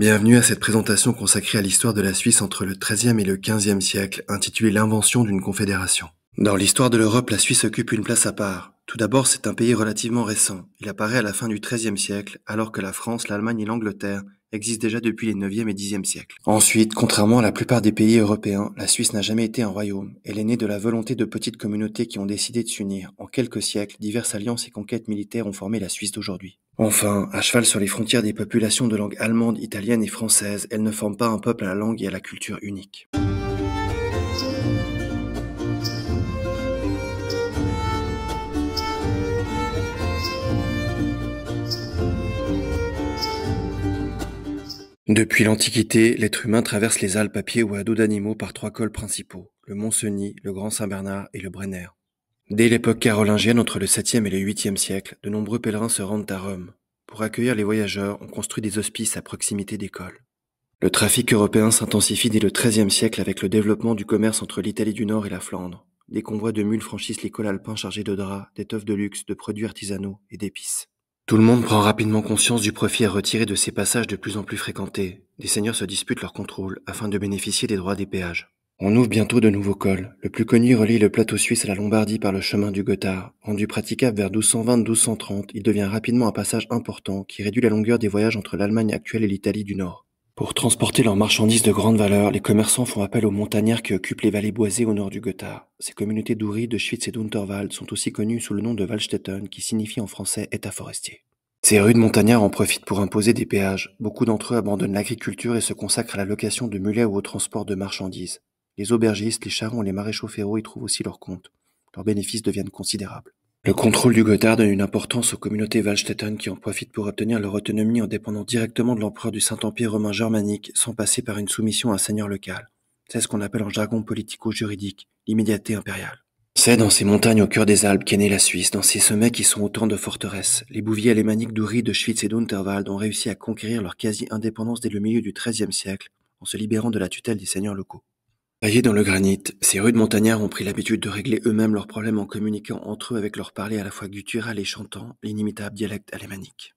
Bienvenue à cette présentation consacrée à l'histoire de la Suisse entre le XIIIe et le XVe siècle, intitulée L'invention d'une confédération. Dans l'histoire de l'Europe, la Suisse occupe une place à part. Tout d'abord, c'est un pays relativement récent. Il apparaît à la fin du XIIIe siècle, alors que la France, l'Allemagne et l'Angleterre existe déjà depuis les 9e et 10e siècles. Ensuite, contrairement à la plupart des pays européens, la Suisse n'a jamais été un royaume. Elle est née de la volonté de petites communautés qui ont décidé de s'unir. En quelques siècles, diverses alliances et conquêtes militaires ont formé la Suisse d'aujourd'hui. Enfin, à cheval sur les frontières des populations de langue allemande, italienne et française, elle ne forme pas un peuple à la langue et à la culture unique. Depuis l'Antiquité, l'être humain traverse les Alpes à pied ou à dos d'animaux par trois cols principaux, le Mont Cenis, le Grand Saint-Bernard et le Brenner. Dès l'époque carolingienne, entre le 7e et le 8e siècle, de nombreux pèlerins se rendent à Rome. Pour accueillir les voyageurs, on construit des hospices à proximité des cols. Le trafic européen s'intensifie dès le 13e siècle avec le développement du commerce entre l'Italie du Nord et la Flandre. Des convois de mules franchissent les cols alpins chargés de draps, d'étoffes de luxe, de produits artisanaux et d'épices. Tout le monde prend rapidement conscience du profit à retirer de ces passages de plus en plus fréquentés. Des seigneurs se disputent leur contrôle afin de bénéficier des droits des péages. On ouvre bientôt de nouveaux cols. Le plus connu relie le plateau suisse à la Lombardie par le chemin du Gothard. Rendu praticable vers 1220-1230, il devient rapidement un passage important qui réduit la longueur des voyages entre l'Allemagne actuelle et l'Italie du Nord. Pour transporter leurs marchandises de grande valeur, les commerçants font appel aux montagnards qui occupent les vallées boisées au nord du Gotthard. Ces communautés d'Oury, de Schwitz et d'Unterwald sont aussi connues sous le nom de Waldstätten, qui signifie en français état forestier. Ces de montagnards en profitent pour imposer des péages. Beaucoup d'entre eux abandonnent l'agriculture et se consacrent à la location de mulets ou au transport de marchandises. Les aubergistes, les charrons et les maréchaux ferraux y trouvent aussi leur compte. Leurs bénéfices deviennent considérables. Le contrôle du Gothard donne une importance aux communautés Wallstätten qui en profitent pour obtenir leur autonomie en dépendant directement de l'empereur du Saint-Empire romain germanique sans passer par une soumission à un seigneur local. C'est ce qu'on appelle en jargon politico-juridique l'immédiateté impériale. C'est dans ces montagnes au cœur des Alpes qu'est née la Suisse, dans ces sommets qui sont autant de forteresses. Les Bouviers alémaniques d'Uri, de Schwitz et d'Unterwald ont réussi à conquérir leur quasi-indépendance dès le milieu du XIIIe siècle en se libérant de la tutelle des seigneurs locaux. Taillés dans le granit, ces rudes montagnards ont pris l'habitude de régler eux-mêmes leurs problèmes en communiquant entre eux avec leur parler à la fois guttural et chantant, l'inimitable dialecte alémanique.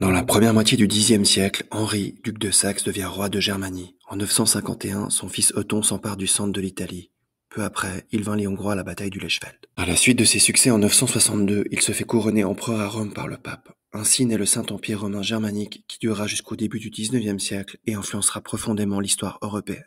Dans la première moitié du Xe siècle, Henri, duc de Saxe, devient roi de Germanie. En 951, son fils Othon s'empare du centre de l'Italie. Peu après, il vint les Hongrois à la bataille du Lechfeld. À la suite de ses succès en 962, il se fait couronner empereur à Rome par le pape. Ainsi naît le Saint-Empire romain germanique qui durera jusqu'au début du XIXe siècle et influencera profondément l'histoire européenne.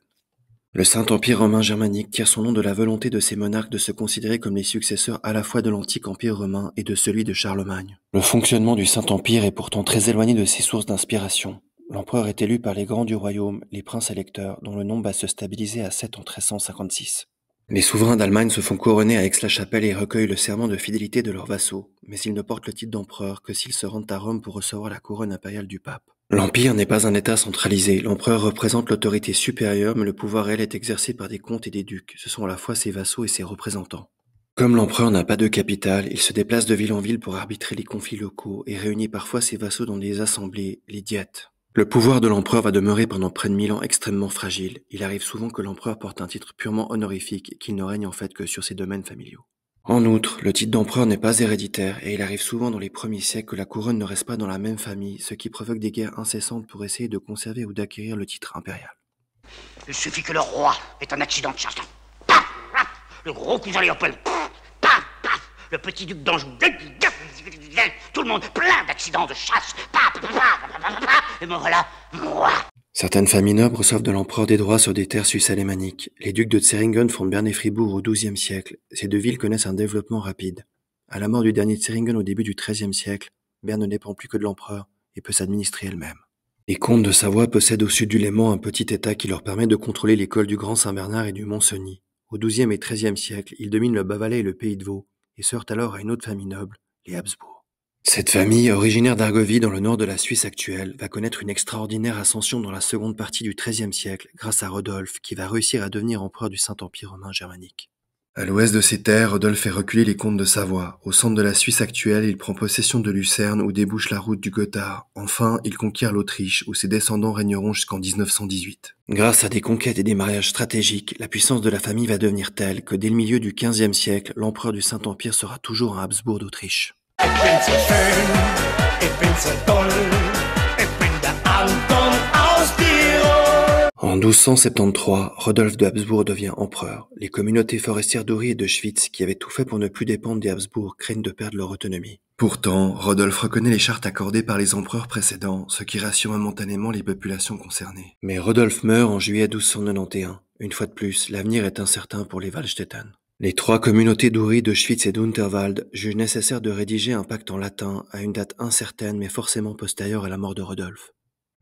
Le Saint-Empire romain germanique tire son nom de la volonté de ses monarques de se considérer comme les successeurs à la fois de l'antique empire romain et de celui de Charlemagne. Le fonctionnement du Saint-Empire est pourtant très éloigné de ses sources d'inspiration. L'empereur est élu par les grands du royaume, les princes électeurs, dont le nombre va se stabiliser à 7 en 1356. Les souverains d'Allemagne se font couronner à Aix-la-Chapelle et recueillent le serment de fidélité de leurs vassaux, mais ils ne portent le titre d'empereur que s'ils se rendent à Rome pour recevoir la couronne impériale du pape. L'Empire n'est pas un État centralisé, l'empereur représente l'autorité supérieure, mais le pouvoir réel est exercé par des comtes et des ducs, ce sont à la fois ses vassaux et ses représentants. Comme l'empereur n'a pas de capitale, il se déplace de ville en ville pour arbitrer les conflits locaux et réunit parfois ses vassaux dans des assemblées, les diètes. Le pouvoir de l'empereur va demeurer pendant près de mille ans extrêmement fragile. Il arrive souvent que l'empereur porte un titre purement honorifique et qu'il ne règne en fait que sur ses domaines familiaux. En outre, le titre d'empereur n'est pas héréditaire et il arrive souvent dans les premiers siècles que la couronne ne reste pas dans la même famille, ce qui provoque des guerres incessantes pour essayer de conserver ou d'acquérir le titre impérial. Il suffit que le roi ait un accident de chasse. Le gros cousin Léopold. Le petit duc d'Anjou tout le monde, plein d'accidents de chasse, et voilà, Certaines familles nobles reçoivent de l'empereur des droits sur des terres suisses-alémaniques. Les ducs de Tseringen fondent Berne et Fribourg au XIIe siècle. Ces deux villes connaissent un développement rapide. À la mort du dernier Tseringen au début du XIIIe siècle, Berne ne dépend plus que de l'empereur et peut s'administrer elle-même. Les comtes de Savoie possèdent au sud du Léman un petit état qui leur permet de contrôler l'école du Grand Saint-Bernard et du Mont-Cenis. Au XIIe et XIIIe siècle, ils dominent le Bavalais et le Pays de Vaud et sortent alors à une autre famille noble, les Habsbourg. Cette famille, originaire d'Argovie dans le nord de la Suisse actuelle, va connaître une extraordinaire ascension dans la seconde partie du XIIIe siècle grâce à Rodolphe qui va réussir à devenir empereur du Saint-Empire romain germanique. À l'ouest de ses terres, Rodolphe fait reculer les comtes de Savoie. Au centre de la Suisse actuelle, il prend possession de Lucerne où débouche la route du Gothard. Enfin, il conquiert l'Autriche où ses descendants régneront jusqu'en 1918. Grâce à des conquêtes et des mariages stratégiques, la puissance de la famille va devenir telle que dès le milieu du XVe siècle, l'empereur du Saint-Empire sera toujours un Habsbourg d'Autriche. Ben ben ben en 1273, Rodolphe de Habsbourg devient empereur. Les communautés forestières d'Uri et de Schwitz, qui avaient tout fait pour ne plus dépendre des Habsbourg, craignent de perdre leur autonomie. Pourtant, Rodolphe reconnaît les chartes accordées par les empereurs précédents, ce qui rassure momentanément les populations concernées. Mais Rodolphe meurt en juillet 1291. Une fois de plus, l'avenir est incertain pour les Wallstätten. Les trois communautés d'Uri de Schwitz et d'Unterwald jugent nécessaire de rédiger un pacte en latin à une date incertaine mais forcément postérieure à la mort de Rodolphe.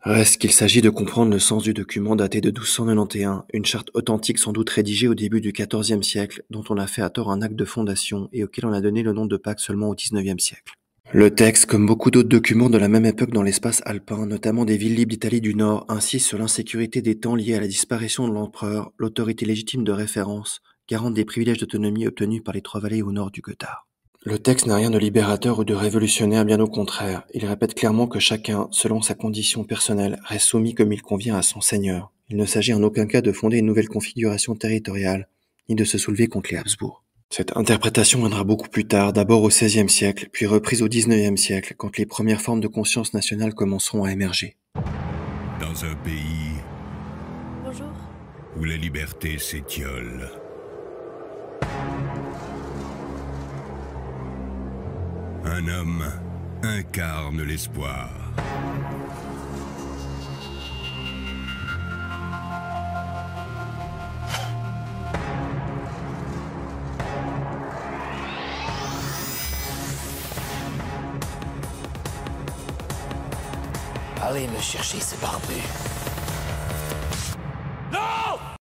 Reste qu'il s'agit de comprendre le sens du document daté de 1291, une charte authentique sans doute rédigée au début du XIVe siècle, dont on a fait à tort un acte de fondation et auquel on a donné le nom de pacte seulement au XIXe siècle. Le texte, comme beaucoup d'autres documents de la même époque dans l'espace alpin, notamment des villes libres d'Italie du Nord, insiste sur l'insécurité des temps liés à la disparition de l'empereur, l'autorité légitime de référence, garante des privilèges d'autonomie obtenus par les Trois-Vallées au nord du Gothard. Le texte n'a rien de libérateur ou de révolutionnaire, bien au contraire. Il répète clairement que chacun, selon sa condition personnelle, reste soumis comme il convient à son seigneur. Il ne s'agit en aucun cas de fonder une nouvelle configuration territoriale, ni de se soulever contre les Habsbourg. Cette interprétation viendra beaucoup plus tard, d'abord au XVIe siècle, puis reprise au XIXe siècle, quand les premières formes de conscience nationale commenceront à émerger. Dans un pays Bonjour. où la liberté s'étiole, un homme incarne l'espoir. Allez me chercher ce barbu.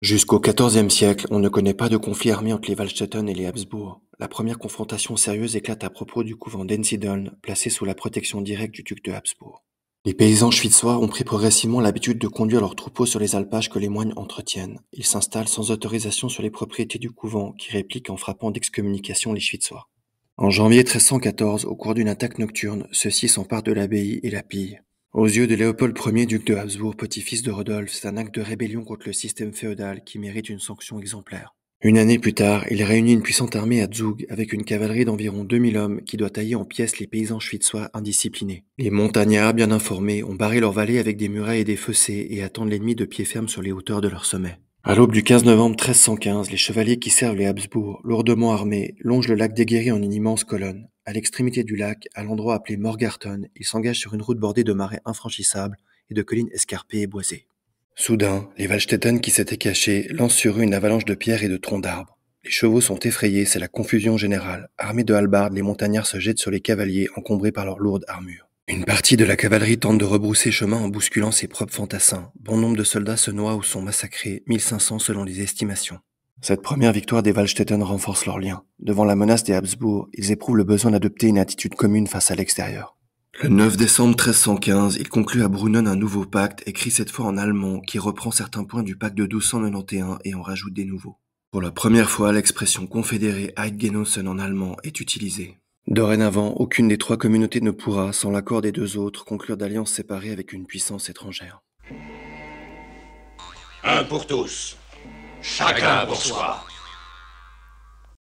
Jusqu'au XIVe siècle, on ne connaît pas de conflit armé entre les Wallstätten et les Habsbourg. La première confrontation sérieuse éclate à propos du couvent d'Ensiedeln, placé sous la protection directe du duc de Habsbourg. Les paysans schwitzois ont pris progressivement l'habitude de conduire leurs troupeaux sur les alpages que les moines entretiennent. Ils s'installent sans autorisation sur les propriétés du couvent, qui répliquent en frappant d'excommunication les schwitzois. En janvier 1314, au cours d'une attaque nocturne, ceux-ci s'emparent de l'abbaye et la pillent. Aux yeux de Léopold Ier, duc de Habsbourg, petit-fils de Rodolphe, c'est un acte de rébellion contre le système féodal qui mérite une sanction exemplaire. Une année plus tard, il réunit une puissante armée à Zug avec une cavalerie d'environ 2000 hommes qui doit tailler en pièces les paysans schwitzois indisciplinés. Les montagnards, bien informés, ont barré leur vallées avec des murailles et des fossés et attendent l'ennemi de pied ferme sur les hauteurs de leur sommet. À l'aube du 15 novembre 1315, les chevaliers qui servent les Habsbourg, lourdement armés, longent le lac Guéris en une immense colonne. À l'extrémité du lac, à l'endroit appelé Morgarton, ils s'engagent sur une route bordée de marais infranchissables et de collines escarpées et boisées. Soudain, les Wallstetten qui s'étaient cachés lancent sur eux une avalanche de pierres et de troncs d'arbres. Les chevaux sont effrayés, c'est la confusion générale. Armés de halbardes, les montagnards se jettent sur les cavaliers encombrés par leur lourde armure. Une partie de la cavalerie tente de rebrousser chemin en bousculant ses propres fantassins. Bon nombre de soldats se noient ou sont massacrés, 1500 selon les estimations. Cette première victoire des Wallstätten renforce leurs liens. Devant la menace des Habsbourg, ils éprouvent le besoin d'adopter une attitude commune face à l'extérieur. Le 9 décembre 1315, il conclut à Brunnen un nouveau pacte, écrit cette fois en allemand, qui reprend certains points du pacte de 1291 et en rajoute des nouveaux. Pour la première fois, l'expression confédérée Eidgenossen en allemand est utilisée. Dorénavant, aucune des trois communautés ne pourra, sans l'accord des deux autres, conclure d'alliance séparée avec une puissance étrangère. Un pour tous. Chacun pour soi.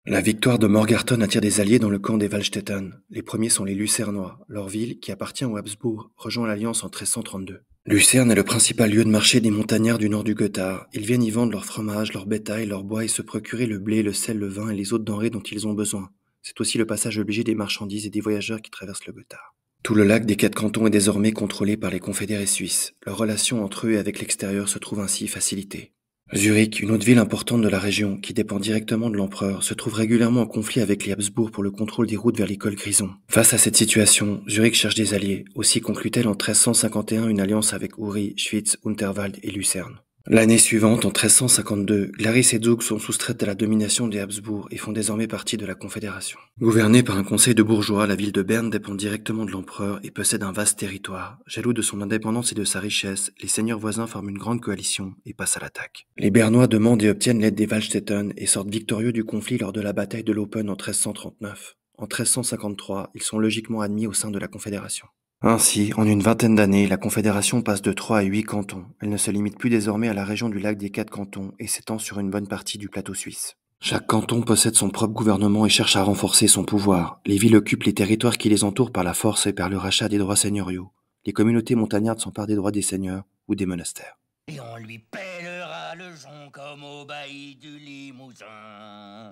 La victoire de Morgarton attire des alliés dans le camp des Wallstetten. Les premiers sont les Lucernois, leur ville, qui appartient aux Habsbourg, rejoint l'Alliance en 1332. Lucerne est le principal lieu de marché des montagnards du nord du Gothard. Ils viennent y vendre leur fromage, leur bétail, leur bois et se procurer le blé, le sel, le vin et les autres denrées dont ils ont besoin. C'est aussi le passage obligé des marchandises et des voyageurs qui traversent le Gothard. Tout le lac des quatre cantons est désormais contrôlé par les confédérés suisses. Leurs relations entre eux et avec l'extérieur se trouvent ainsi facilitée. Zurich, une autre ville importante de la région, qui dépend directement de l'empereur, se trouve régulièrement en conflit avec les Habsbourg pour le contrôle des routes vers l'école Grison. Face à cette situation, Zurich cherche des alliés. Aussi conclut-elle en 1351 une alliance avec Uri, Schwyz, Unterwald et Lucerne. L'année suivante, en 1352, Glaris et Zug sont soustraites à la domination des Habsbourg et font désormais partie de la Confédération. Gouvernée par un conseil de bourgeois, la ville de Berne dépend directement de l'empereur et possède un vaste territoire. Jaloux de son indépendance et de sa richesse, les seigneurs voisins forment une grande coalition et passent à l'attaque. Les Bernois demandent et obtiennent l'aide des Wallstätten et sortent victorieux du conflit lors de la bataille de l'Open en 1339. En 1353, ils sont logiquement admis au sein de la Confédération. Ainsi, en une vingtaine d'années, la Confédération passe de 3 à 8 cantons. Elle ne se limite plus désormais à la région du lac des Quatre Cantons et s'étend sur une bonne partie du plateau suisse. Chaque canton possède son propre gouvernement et cherche à renforcer son pouvoir. Les villes occupent les territoires qui les entourent par la force et par le rachat des droits seigneuriaux. Les communautés montagnardes s'emparent des droits des seigneurs ou des monastères. Et on lui pèlera le jonc comme au bailli du Limousin.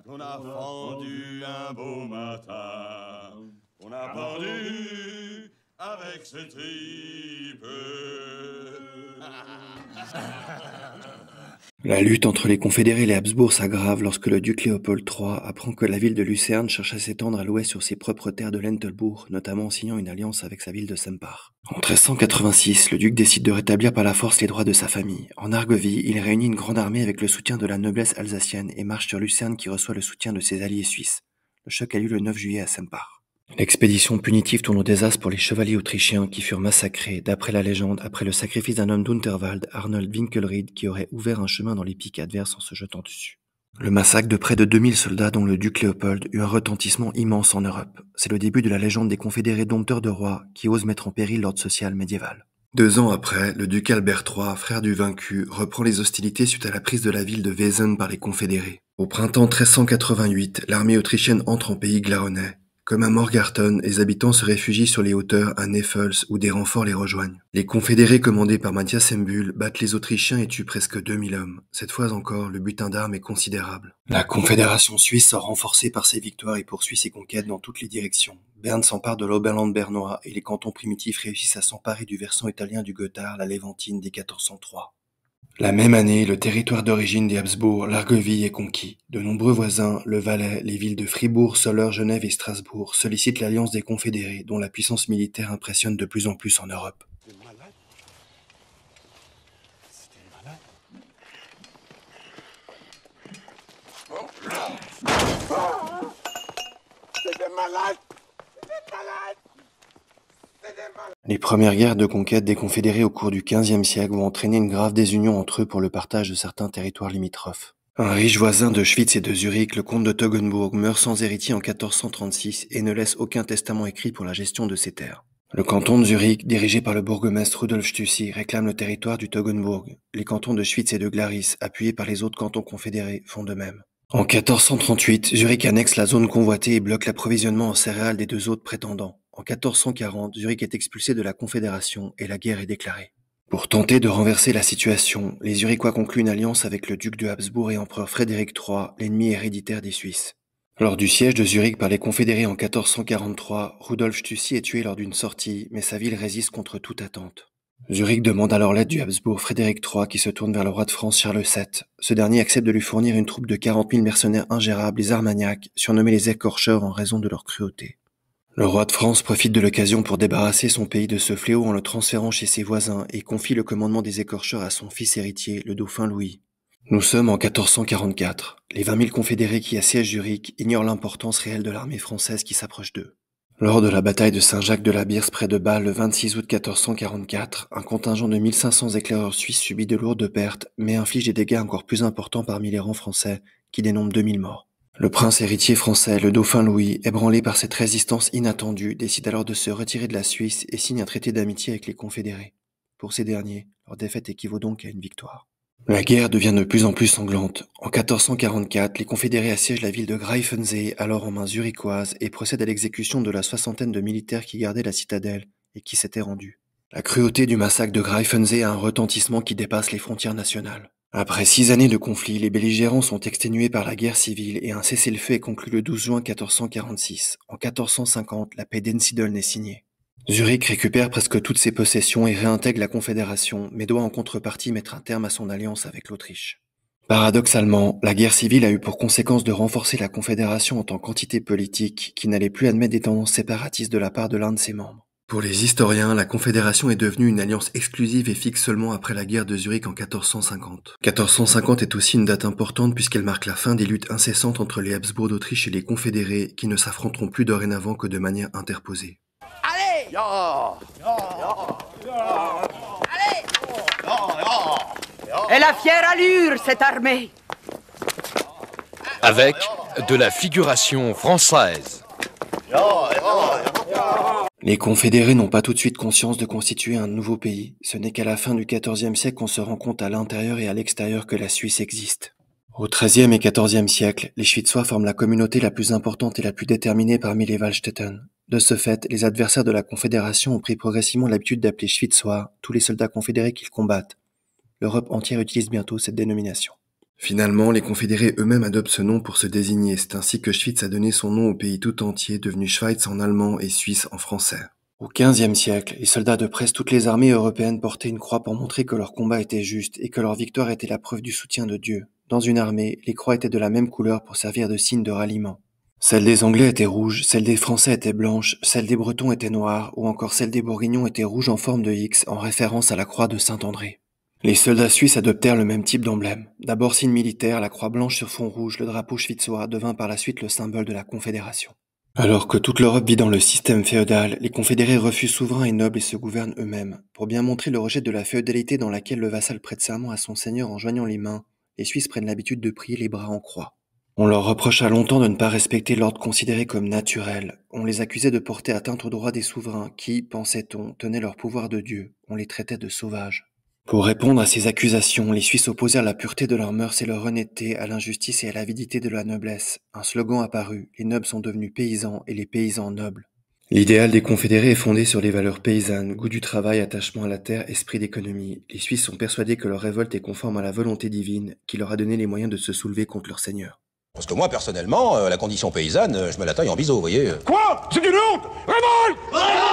On a vendu un beau matin. On a vendu avec La lutte entre les confédérés et les Habsbourg s'aggrave lorsque le duc Léopold III apprend que la ville de Lucerne cherche à s'étendre à l'ouest sur ses propres terres de Lentelbourg, notamment en signant une alliance avec sa ville de Sempar. En 1386, le duc décide de rétablir par la force les droits de sa famille. En Argovie, il réunit une grande armée avec le soutien de la noblesse alsacienne et marche sur Lucerne qui reçoit le soutien de ses alliés suisses. Le choc a lieu le 9 juillet à Sempar. L'expédition punitive tourne au désastre pour les chevaliers autrichiens qui furent massacrés, d'après la légende, après le sacrifice d'un homme d'Unterwald, Arnold Winkelried, qui aurait ouvert un chemin dans les pics adverses en se jetant dessus. Le massacre de près de 2000 soldats, dont le duc Léopold, eut un retentissement immense en Europe. C'est le début de la légende des confédérés dompteurs de rois qui osent mettre en péril l'ordre social médiéval. Deux ans après, le duc Albert III, frère du vaincu, reprend les hostilités suite à la prise de la ville de Wesen par les confédérés. Au printemps 1388, l'armée autrichienne entre en pays glaronnais, comme à Morgarton, les habitants se réfugient sur les hauteurs à Neffels où des renforts les rejoignent. Les confédérés commandés par Mathias Sembul, battent les Autrichiens et tuent presque 2000 hommes. Cette fois encore, le butin d'armes est considérable. La Confédération suisse sort renforcée par ses victoires et poursuit ses conquêtes dans toutes les directions. Berne s'empare de l'Oberland bernois et les cantons primitifs réussissent à s'emparer du versant italien du Gothard, la Léventine des 1403. La même année, le territoire d'origine des Habsbourg, Largueville, est conquis. De nombreux voisins, le Valais, les villes de Fribourg, Soleure, Genève et Strasbourg, sollicitent l'alliance des confédérés, dont la puissance militaire impressionne de plus en plus en Europe. Malade. Malade. Les premières guerres de conquête des confédérés au cours du XVe siècle vont entraîner une grave désunion entre eux pour le partage de certains territoires limitrophes. Un riche voisin de Schwitz et de Zurich, le comte de Toggenburg, meurt sans héritier en 1436 et ne laisse aucun testament écrit pour la gestion de ses terres. Le canton de Zurich, dirigé par le bourgmestre Rudolf Stussy, réclame le territoire du Toggenburg. Les cantons de Schwitz et de Glaris, appuyés par les autres cantons confédérés, font de même. En 1438, Zurich annexe la zone convoitée et bloque l'approvisionnement en céréales des deux autres prétendants. En 1440, Zurich est expulsé de la Confédération et la guerre est déclarée. Pour tenter de renverser la situation, les Zurichois concluent une alliance avec le duc de Habsbourg et empereur Frédéric III, l'ennemi héréditaire des Suisses. Lors du siège de Zurich par les confédérés en 1443, Rudolf Tussy est tué lors d'une sortie, mais sa ville résiste contre toute attente. Zurich demande alors l'aide du Habsbourg Frédéric III qui se tourne vers le roi de France Charles VII. Ce dernier accepte de lui fournir une troupe de 40 000 mercenaires ingérables, les Armagnacs, surnommés les écorcheurs en raison de leur cruauté. Le roi de France profite de l'occasion pour débarrasser son pays de ce fléau en le transférant chez ses voisins et confie le commandement des écorcheurs à son fils héritier, le dauphin Louis. Nous sommes en 1444. Les 20 000 confédérés qui assiègent Zurich ignorent l'importance réelle de l'armée française qui s'approche d'eux. Lors de la bataille de Saint-Jacques de la Birse près de Bâle le 26 août 1444, un contingent de 1500 éclaireurs suisses subit de lourdes pertes, mais inflige des dégâts encore plus importants parmi les rangs français, qui dénombrent 2000 morts. Le prince héritier français, le dauphin Louis, ébranlé par cette résistance inattendue, décide alors de se retirer de la Suisse et signe un traité d'amitié avec les confédérés. Pour ces derniers, leur défaite équivaut donc à une victoire. La guerre devient de plus en plus sanglante. En 1444, les confédérés assiègent la ville de Greifensee, alors en main zurichoise, et procèdent à l'exécution de la soixantaine de militaires qui gardaient la citadelle et qui s'étaient rendus. La cruauté du massacre de Greifensee a un retentissement qui dépasse les frontières nationales. Après six années de conflit, les belligérants sont exténués par la guerre civile et un cessez-le-feu est conclu le 12 juin 1446. En 1450, la paix d'Ensidol est signée. Zurich récupère presque toutes ses possessions et réintègre la Confédération, mais doit en contrepartie mettre un terme à son alliance avec l'Autriche. Paradoxalement, la guerre civile a eu pour conséquence de renforcer la Confédération en tant qu'entité politique qui n'allait plus admettre des tendances séparatistes de la part de l'un de ses membres. Pour les historiens, la Confédération est devenue une alliance exclusive et fixe seulement après la guerre de Zurich en 1450. 1450 est aussi une date importante puisqu'elle marque la fin des luttes incessantes entre les Habsbourg d'Autriche et les Confédérés qui ne s'affronteront plus dorénavant que de manière interposée. Allez Allez Elle a fière allure, cette armée Avec de la figuration française. Les confédérés n'ont pas tout de suite conscience de constituer un nouveau pays. Ce n'est qu'à la fin du XIVe siècle qu'on se rend compte à l'intérieur et à l'extérieur que la Suisse existe. Au XIIIe et XIVe siècle, les Schwitzois forment la communauté la plus importante et la plus déterminée parmi les Wallstätten. De ce fait, les adversaires de la Confédération ont pris progressivement l'habitude d'appeler Schwitzois tous les soldats confédérés qu'ils combattent. L'Europe entière utilise bientôt cette dénomination. Finalement, les confédérés eux-mêmes adoptent ce nom pour se désigner. C'est ainsi que Schwitz a donné son nom au pays tout entier, devenu Schweiz en allemand et Suisse en français. Au XVe siècle, les soldats de presse toutes les armées européennes portaient une croix pour montrer que leur combat était juste et que leur victoire était la preuve du soutien de Dieu. Dans une armée, les croix étaient de la même couleur pour servir de signe de ralliement. Celle des Anglais était rouge, celle des Français était blanche, celle des Bretons était noire, ou encore celle des Bourguignons était rouge en forme de X en référence à la croix de Saint-André. Les soldats suisses adoptèrent le même type d'emblème. D'abord signe militaire, la croix blanche sur fond rouge, le drapeau schwitzois devint par la suite le symbole de la Confédération. Alors que toute l'Europe vit dans le système féodal, les confédérés refusent souverains et nobles et se gouvernent eux-mêmes. Pour bien montrer le rejet de la féodalité dans laquelle le vassal prête serment à son seigneur en joignant les mains, les Suisses prennent l'habitude de prier les bras en croix. On leur reprocha longtemps de ne pas respecter l'ordre considéré comme naturel. On les accusait de porter atteinte aux droits des souverains qui, pensait-on, tenaient leur pouvoir de Dieu. On les traitait de sauvages. Pour répondre à ces accusations, les Suisses opposèrent la pureté de leurs mœurs et leur honnêteté à l'injustice et à l'avidité de la noblesse. Un slogan apparut, les nobles sont devenus paysans et les paysans nobles. L'idéal des confédérés est fondé sur les valeurs paysannes, goût du travail, attachement à la terre, esprit d'économie. Les Suisses sont persuadés que leur révolte est conforme à la volonté divine, qui leur a donné les moyens de se soulever contre leur seigneur. Parce que moi, personnellement, euh, la condition paysanne, euh, je me la taille en biseau, vous voyez. Quoi C'est une honte Révolte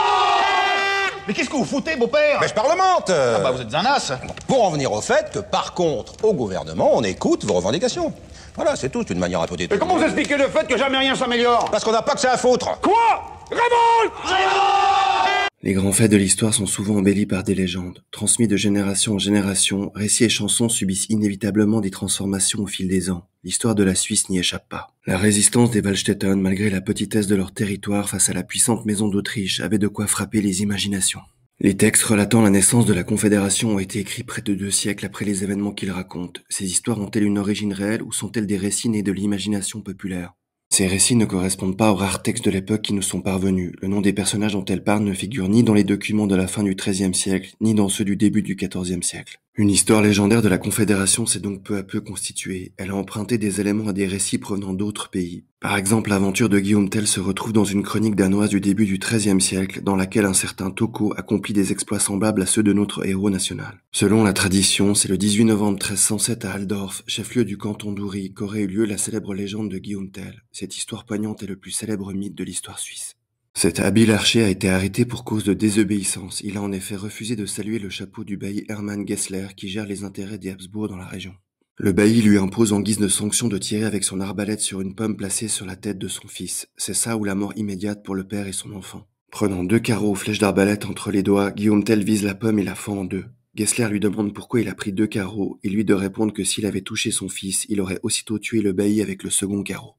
mais qu'est-ce que vous foutez, beau-père Mais je parlemente euh. Ah bah vous êtes un as Pour en venir au fait que, par contre, au gouvernement, on écoute vos revendications. Voilà, c'est tout, une manière à Mais comment vous expliquez le fait que jamais rien s'améliore Parce qu'on n'a pas que ça à foutre Quoi Révolte Révolte les grands faits de l'histoire sont souvent embellis par des légendes. Transmis de génération en génération, récits et chansons subissent inévitablement des transformations au fil des ans. L'histoire de la Suisse n'y échappe pas. La résistance des Wallstätten, malgré la petitesse de leur territoire face à la puissante maison d'Autriche, avait de quoi frapper les imaginations. Les textes relatant la naissance de la Confédération ont été écrits près de deux siècles après les événements qu'ils racontent. Ces histoires ont-elles une origine réelle ou sont-elles des récits nés de l'imagination populaire ces récits ne correspondent pas aux rares textes de l'époque qui nous sont parvenus. Le nom des personnages dont elle parle ne figure ni dans les documents de la fin du XIIIe siècle, ni dans ceux du début du XIVe siècle. Une histoire légendaire de la Confédération s'est donc peu à peu constituée. Elle a emprunté des éléments à des récits provenant d'autres pays. Par exemple, l'aventure de Guillaume Tell se retrouve dans une chronique danoise du début du XIIIe siècle, dans laquelle un certain Toko accomplit des exploits semblables à ceux de notre héros national. Selon la tradition, c'est le 18 novembre 1307 à Aldorf, chef-lieu du canton d'Uri, qu'aurait eu lieu la célèbre légende de Guillaume Tell. Cette histoire poignante est le plus célèbre mythe de l'histoire suisse. Cet habile archer a été arrêté pour cause de désobéissance. Il a en effet refusé de saluer le chapeau du bailli Hermann Gessler qui gère les intérêts des Habsbourg dans la région. Le bailli lui impose en guise de sanction de tirer avec son arbalète sur une pomme placée sur la tête de son fils. C'est ça ou la mort immédiate pour le père et son enfant. Prenant deux carreaux aux flèches d'arbalète entre les doigts, Guillaume Tell vise la pomme et la fend en deux. Gessler lui demande pourquoi il a pris deux carreaux et lui de répondre que s'il avait touché son fils, il aurait aussitôt tué le bailli avec le second carreau.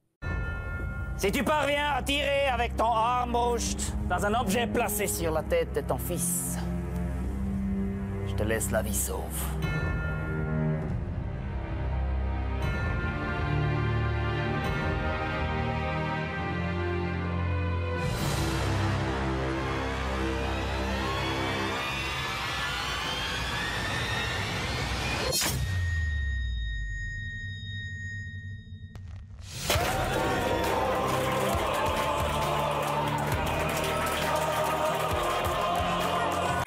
Si tu parviens à tirer avec ton armbrust dans un objet placé sur la tête de ton fils, je te laisse la vie sauve.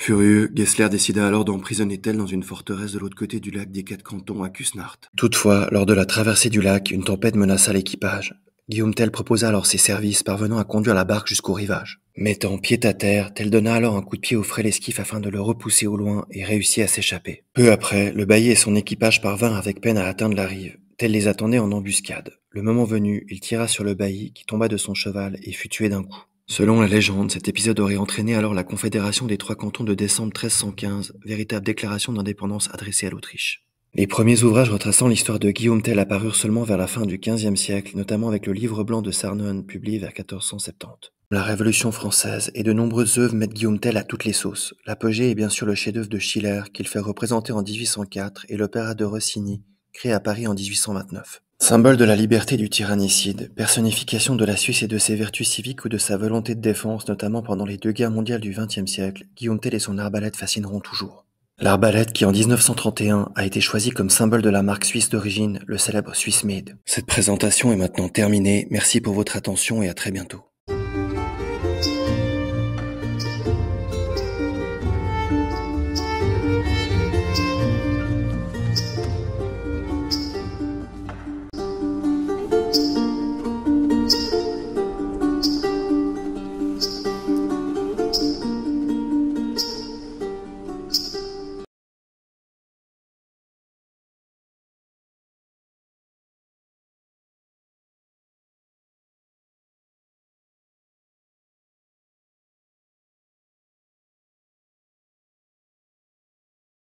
Furieux, Gessler décida alors d'emprisonner Tell dans une forteresse de l'autre côté du lac des Quatre Cantons à Cusnart. Toutefois, lors de la traversée du lac, une tempête menaça l'équipage. Guillaume Tell proposa alors ses services, parvenant à conduire la barque jusqu'au rivage. Mettant pied à terre, Tell donna alors un coup de pied au frêle esquif afin de le repousser au loin et réussit à s'échapper. Peu après, le bailli et son équipage parvinrent avec peine à atteindre la rive. Tell les attendait en embuscade. Le moment venu, il tira sur le bailli qui tomba de son cheval et fut tué d'un coup. Selon la légende, cet épisode aurait entraîné alors la Confédération des trois cantons de décembre 1315, véritable déclaration d'indépendance adressée à l'Autriche. Les premiers ouvrages retraçant l'histoire de Guillaume Tell apparurent seulement vers la fin du XVe siècle, notamment avec le Livre blanc de Sarnon, publié vers 1470. La Révolution française et de nombreuses œuvres mettent Guillaume Tell à toutes les sauces. L'apogée est bien sûr le chef-d'œuvre de Schiller, qu'il fait représenter en 1804, et l'opéra de Rossini, créé à Paris en 1829. Symbole de la liberté du tyrannicide, personnification de la Suisse et de ses vertus civiques ou de sa volonté de défense, notamment pendant les deux guerres mondiales du XXe siècle, Guillaume Tell et son arbalète fascineront toujours. L'arbalète qui en 1931 a été choisie comme symbole de la marque suisse d'origine, le célèbre Swiss Made. Cette présentation est maintenant terminée, merci pour votre attention et à très bientôt.